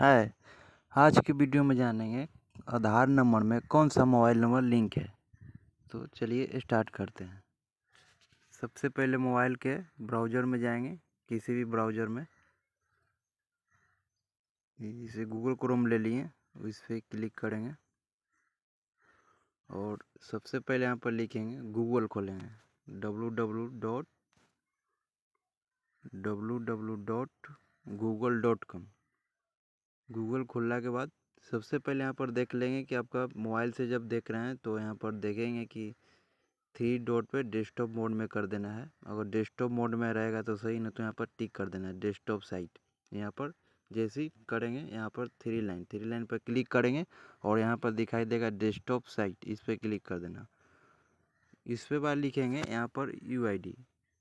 है आज की वीडियो में जानेंगे आधार नंबर में कौन सा मोबाइल नंबर लिंक है तो चलिए स्टार्ट करते हैं सबसे पहले मोबाइल के ब्राउज़र में जाएंगे किसी भी ब्राउज़र में इसे गूगल क्रोम ले लिए इस पर क्लिक करेंगे और सबसे पहले यहाँ पर लिखेंगे गूगल खोलेंगे W W dot W W dot Google dot com Google खोलने के बाद सबसे पहले यहाँ पर देख लेंगे कि आपका मोबाइल से जब देख रहे हैं तो यहाँ पर देखेंगे कि थ्री डॉट पे डेस्कटॉप मोड में कर देना है अगर डेस्कटॉप मोड में रहेगा तो सही नहीं तो यहाँ पर टिक कर देना है डेस्कटॉप साइट यहाँ पर जैसे ही करेंगे यहाँ पर थ्री लाइन थ्री लाइन पर क्लिक करेंगे और यहाँ पर दिखाई देगा डेस्कटॉप साइट इस पर क्लिक कर देना इस पर बाद लिखेंगे यहाँ पर डी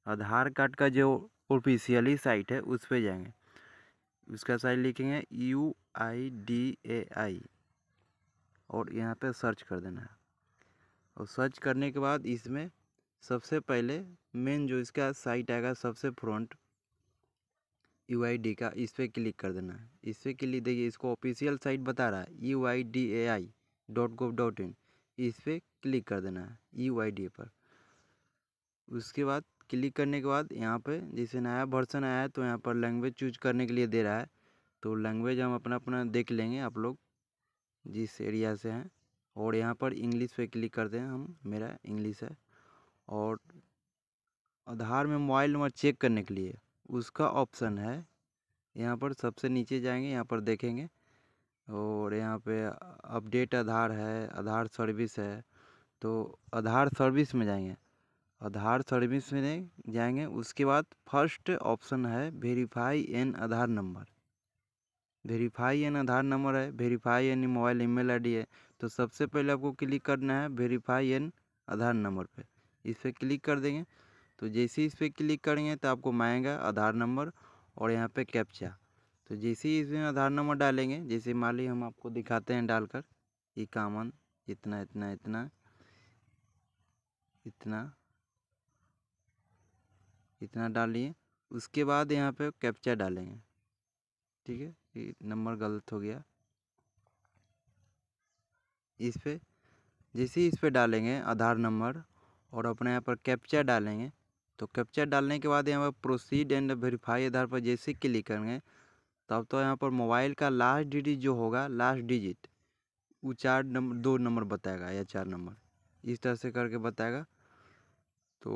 आधार कार्ड का जो ऑफिशियली साइट है उस पर जाएंगे इसका साइज लिखेंगे यू आई डी ए आई और यहाँ पे सर्च कर देना है और सर्च करने के बाद इसमें सबसे पहले मेन जो इसका साइट आएगा सबसे फ्रंट यू आई डी का इस पर क्लिक कर देना है इस पर क्लिक देखिए इसको ऑफिशियल साइट बता रहा है U I D A I dot gov dot in इस पर क्लिक कर देना है यू आई डी पर उसके बाद क्लिक करने के बाद यहाँ पे जैसे नया वर्सन आया है तो यहाँ पर लैंग्वेज चूज करने के लिए दे रहा है तो लैंग्वेज हम अपना अपना देख लेंगे आप लोग जिस एरिया से हैं और यहाँ पर इंग्लिश पे क्लिक करते हैं हम मेरा इंग्लिश है और आधार में मोबाइल नंबर चेक करने के लिए उसका ऑप्शन है यहाँ पर सबसे नीचे जाएंगे यहाँ पर देखेंगे और यहाँ पे अपडेट आधार है आधार सर्विस है तो आधार सर्विस में जाएंगे आधार सर्विस में जाएंगे उसके बाद फर्स्ट ऑप्शन है verify an Aadhaar number verify an Aadhaar number है verify an mobile email ID है तो सबसे पहले आपको क्लिक करना है वेरीफाई एन आधार नंबर पे इस पर क्लिक कर देंगे तो जैसे ही इस पर क्लिक करेंगे तो आपको माएगा आधार नंबर और यहाँ पे कैप्चा तो जैसे ही इसमें आधार नंबर डालेंगे जैसे मान ली हम आपको दिखाते हैं डालकर कामन इतना इतना इतना इतना इतना डालिए उसके बाद यहाँ पे कैप्चा डालेंगे ठीक है नंबर गलत हो गया इस पर जैसे ही इस पर डालेंगे आधार नंबर और अपने यहाँ पर कैप्चा डालेंगे तो कैप्चा डालने के बाद यहाँ पर प्रोसीड एंड वेरीफाई आधार पर जैसे क्लिक करेंगे तब तो यहाँ पर मोबाइल का लास्ट डिजिट जो होगा लास्ट डिजिट वो चार नंबर दो नंबर बताएगा या चार नंबर इस तरह से करके बताएगा तो